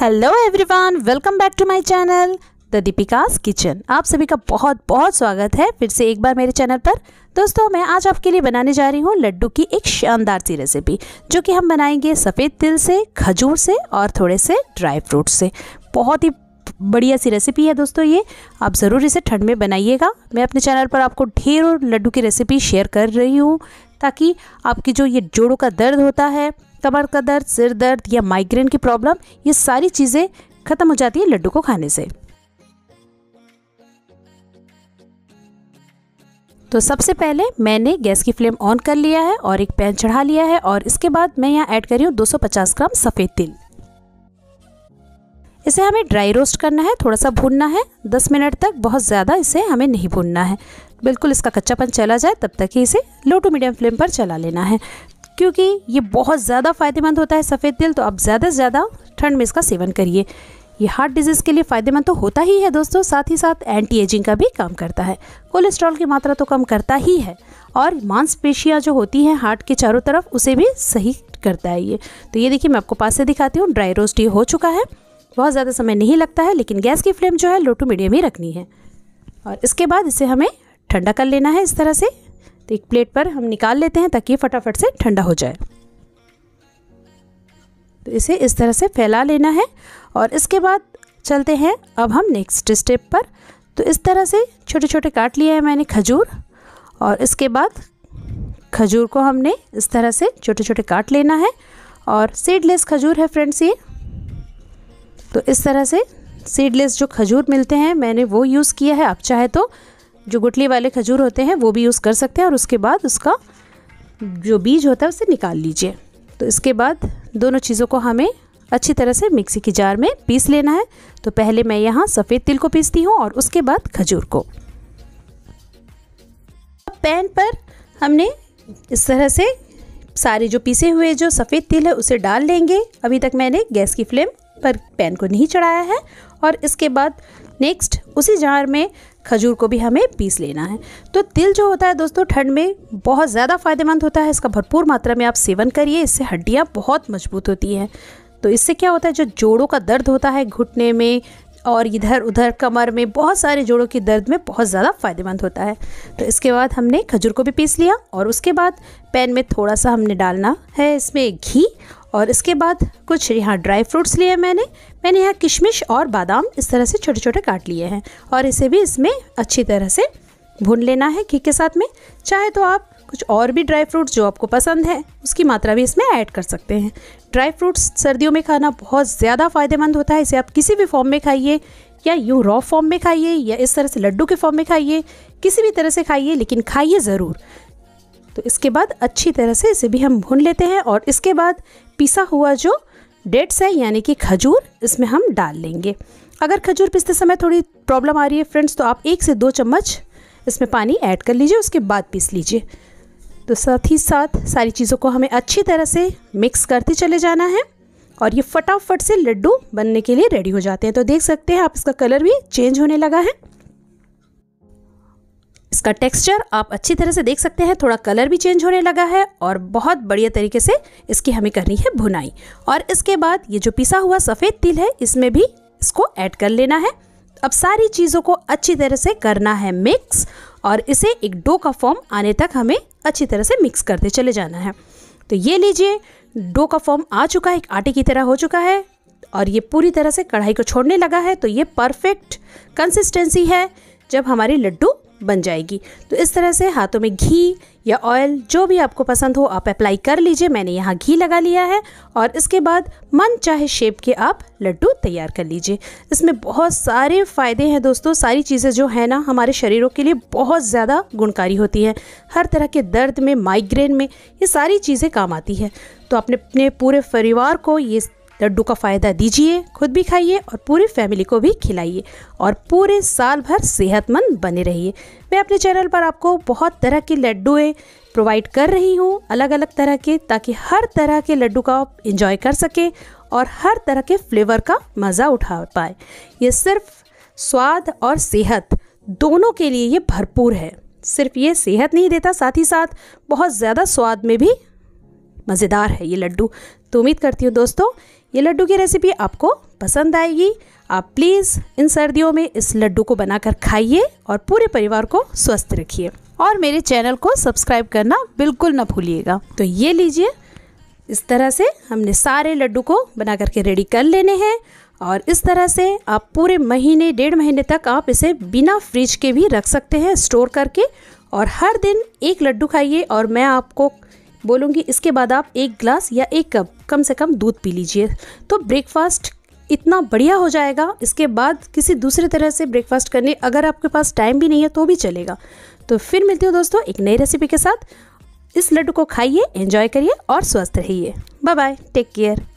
hello everyone welcome back to my channel the Deepika's kitchen आप सभी का बहुत बहुत स्वागत है फिर से एक बार मेरे चैनल पर दोस्तों मैं आज आपके लिए बनाने जा रही हूँ लड्डू की एक शानदार सी रेसिपी जो कि हम बनाएंगे सफ़ेद तिल से खजूर से और थोड़े से ड्राई फ्रूट से बहुत ही बढ़िया सी रेसिपी है दोस्तों ये आप ज़रूर इसे ठंड में बनाइएगा मैं अपने चैनल पर आपको ढेर लड्डू की रेसिपी शेयर कर रही हूँ ताकि आपकी जो ये जोड़ों का दर्द होता है कमर का दर्द सिर दर्द या माइग्रेन की प्रॉब्लम ये सारी चीज़ें ख़त्म हो जाती है लड्डू को खाने से तो सबसे पहले मैंने गैस की फ्लेम ऑन कर लिया है और एक पैन चढ़ा लिया है और इसके बाद मैं यहाँ ऐड कर रही हूँ 250 ग्राम सफ़ेद तिल इसे हमें ड्राई रोस्ट करना है थोड़ा सा भूनना है 10 मिनट तक बहुत ज़्यादा इसे हमें नहीं भूनना है बिल्कुल इसका कच्चापन चला जाए तब तक ही इसे लो टू मीडियम फ्लेम पर चला लेना है क्योंकि ये बहुत ज़्यादा फ़ायदेमंद होता है सफ़ेद तिल तो आप ज़्यादा से ज़्यादा ठंड में इसका सेवन करिए ये हार्ट डिजीज़ के लिए फ़ायदेमंद तो होता ही है दोस्तों साथ ही साथ एंटी एजिंग का भी काम करता है कोलेस्ट्रॉल की मात्रा तो कम करता ही है और मांसपेशियाँ जो होती हैं हार्ट के चारों तरफ उसे भी सही करता है ये तो ये देखिए मैं आपको पास से दिखाती हूँ ड्राई रोस्ट ये हो चुका है बहुत ज़्यादा समय नहीं लगता है लेकिन गैस की फ्लेम जो है लो टू मीडियम ही रखनी है और इसके बाद इसे हमें ठंडा कर लेना है इस तरह से तो एक प्लेट पर हम निकाल लेते हैं ताकि ये फटाफट से ठंडा हो जाए तो इसे इस तरह से फैला लेना है और इसके बाद चलते हैं अब हम नेक्स्ट स्टेप पर तो इस तरह से छोटे छोटे काट लिए हैं मैंने खजूर और इसके बाद खजूर को हमने इस तरह से छोटे छोटे काट लेना है और सीडलेस खजूर है फ्रेंड्स ये तो इस तरह से सीडलेस जो खजूर मिलते हैं मैंने वो यूज़ किया है आप चाहे तो जो गुटली वाले खजूर होते हैं वो भी यूज़ कर सकते हैं और उसके बाद उसका जो बीज होता है उसे निकाल लीजिए तो इसके बाद दोनों चीज़ों को हमें अच्छी तरह से मिक्सी की जार में पीस लेना है तो पहले मैं यहाँ सफ़ेद तिल को पीसती हूँ और उसके बाद खजूर को पैन पर हमने इस तरह से सारे जो पीसे हुए जो सफ़ेद तिल है उसे डाल लेंगे अभी तक मैंने गैस की फ्लेम पर पैन को नहीं चढ़ाया है और इसके बाद नेक्स्ट उसी जार में खजूर को भी हमें पीस लेना है तो तिल जो होता है दोस्तों ठंड में बहुत ज़्यादा फायदेमंद होता है इसका भरपूर मात्रा में आप सेवन करिए इससे हड्डियाँ बहुत मजबूत होती हैं तो इससे क्या होता है जो जोड़ों का दर्द होता है घुटने में और इधर उधर कमर में बहुत सारे जोड़ों के दर्द में बहुत ज़्यादा फायदेमंद होता है तो इसके बाद हमने खजूर को भी पीस लिया और उसके बाद पैन में थोड़ा सा हमने डालना है इसमें घी और इसके बाद कुछ यहाँ ड्राई फ्रूट्स लिए मैंने मैंने यहाँ किशमिश और बादाम इस तरह से छोटे छोटे काट लिए हैं और इसे भी इसमें अच्छी तरह से भून लेना है घी के साथ में चाहे तो आप कुछ और भी ड्राई फ्रूट्स जो आपको पसंद है उसकी मात्रा भी इसमें ऐड कर सकते हैं ड्राई फ्रूट्स सर्दियों में खाना बहुत ज़्यादा फ़ायदेमंद होता है इसे आप किसी भी फॉर्म में खाइए या यूँ रॉ फॉर्म में खाइए या इस तरह से लड्डू के फॉर्म में खाइए किसी भी तरह से खाइए लेकिन खाइए ज़रूर तो इसके बाद अच्छी तरह से इसे भी हम भून लेते हैं और इसके बाद पिसा हुआ जो डेट्स है यानी कि खजूर इसमें हम डाल लेंगे अगर खजूर पिसते समय थोड़ी प्रॉब्लम आ रही है फ्रेंड्स तो आप एक से दो चम्मच इसमें पानी ऐड कर लीजिए उसके बाद पीस लीजिए तो साथ ही साथ सारी चीज़ों को हमें अच्छी तरह से मिक्स करते चले जाना है और ये फटाफट से लड्डू बनने के लिए रेडी हो जाते हैं तो देख सकते हैं आप इसका कलर भी चेंज होने लगा है इसका टेक्सचर आप अच्छी तरह से देख सकते हैं थोड़ा कलर भी चेंज होने लगा है और बहुत बढ़िया तरीके से इसकी हमें करनी है भुनाई और इसके बाद ये जो पिसा हुआ सफ़ेद तिल है इसमें भी इसको ऐड कर लेना है अब सारी चीज़ों को अच्छी तरह से करना है मिक्स और इसे एक डो का फॉर्म आने तक हमें अच्छी तरह से मिक्स करते चले जाना है तो ये लीजिए डो का फॉर्म आ चुका है एक आटे की तरह हो चुका है और ये पूरी तरह से कढ़ाई को छोड़ने लगा है तो ये परफेक्ट कंसिस्टेंसी है जब हमारे लड्डू बन जाएगी तो इस तरह से हाथों में घी या ऑयल जो भी आपको पसंद हो आप अप्लाई कर लीजिए मैंने यहाँ घी लगा लिया है और इसके बाद मन चाहे शेप के आप लड्डू तैयार कर लीजिए इसमें बहुत सारे फ़ायदे हैं दोस्तों सारी चीज़ें जो है ना हमारे शरीरों के लिए बहुत ज़्यादा गुणकारी होती हैं हर तरह के दर्द में माइग्रेन में ये सारी चीज़ें काम आती है तो अपने अपने पूरे परिवार को ये लड्डू का फ़ायदा दीजिए खुद भी खाइए और पूरी फैमिली को भी खिलाइए और पूरे साल भर सेहतमंद बने रहिए मैं अपने चैनल पर आपको बहुत तरह के लड्डुएँ प्रोवाइड कर रही हूँ अलग अलग तरह के ताकि हर तरह के लड्डू का आप इंजॉय कर सकें और हर तरह के फ्लेवर का मज़ा उठा पाए ये सिर्फ स्वाद और सेहत दोनों के लिए ये भरपूर है सिर्फ ये सेहत नहीं देता साथ ही साथ बहुत ज़्यादा स्वाद में भी मज़ेदार है ये लड्डू तो उम्मीद करती हूँ दोस्तों ये लड्डू की रेसिपी आपको पसंद आएगी आप प्लीज़ इन सर्दियों में इस लड्डू को बनाकर खाइए और पूरे परिवार को स्वस्थ रखिए और मेरे चैनल को सब्सक्राइब करना बिल्कुल ना भूलिएगा तो ये लीजिए इस तरह से हमने सारे लड्डू को बना करके रेडी कर लेने हैं और इस तरह से आप पूरे महीने डेढ़ महीने तक आप इसे बिना फ्रिज के भी रख सकते हैं स्टोर करके और हर दिन एक लड्डू खाइए और मैं आपको बोलूँगी इसके बाद आप एक ग्लास या एक कप कम से कम दूध पी लीजिए तो ब्रेकफास्ट इतना बढ़िया हो जाएगा इसके बाद किसी दूसरे तरह से ब्रेकफास्ट करने अगर आपके पास टाइम भी नहीं है तो भी चलेगा तो फिर मिलती हूँ दोस्तों एक नई रेसिपी के साथ इस लड्डू को खाइए एंजॉय करिए और स्वस्थ रहिए बाय बाय टेक केयर